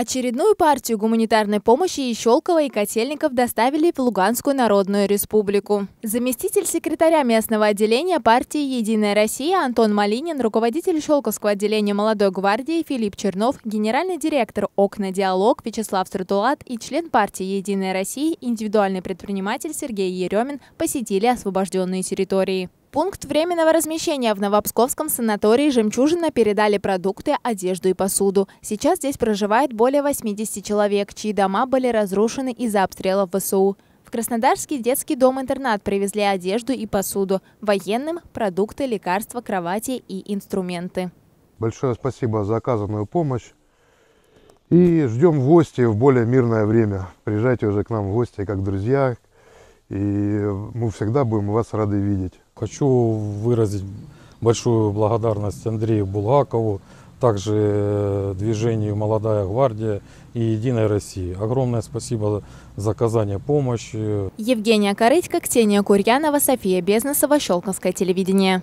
Очередную партию гуманитарной помощи и Щелкова и Котельников доставили в Луганскую Народную Республику. Заместитель секретаря местного отделения партии «Единая Россия» Антон Малинин, руководитель Щелковского отделения молодой гвардии Филипп Чернов, генеральный директор «Окна Диалог» Вячеслав Сартулат и член партии «Единая Россия» индивидуальный предприниматель Сергей Еремин посетили освобожденные территории. Пункт временного размещения в Новопсковском санатории «Жемчужина» передали продукты, одежду и посуду. Сейчас здесь проживает более 80 человек, чьи дома были разрушены из-за обстрелов ВСУ. В Краснодарский детский дом-интернат привезли одежду и посуду, военным – продукты, лекарства, кровати и инструменты. Большое спасибо за оказанную помощь. И ждем в гости в более мирное время. Приезжайте уже к нам в гости как друзья, и мы всегда будем вас рады видеть. Хочу выразить большую благодарность Андрею Булгакову, также э, движению «Молодая гвардия» и «Единой России». Огромное спасибо за оказание помощи. Евгения Корытько, Ксения Курьянова, София Безносова, Щелковское телевидение.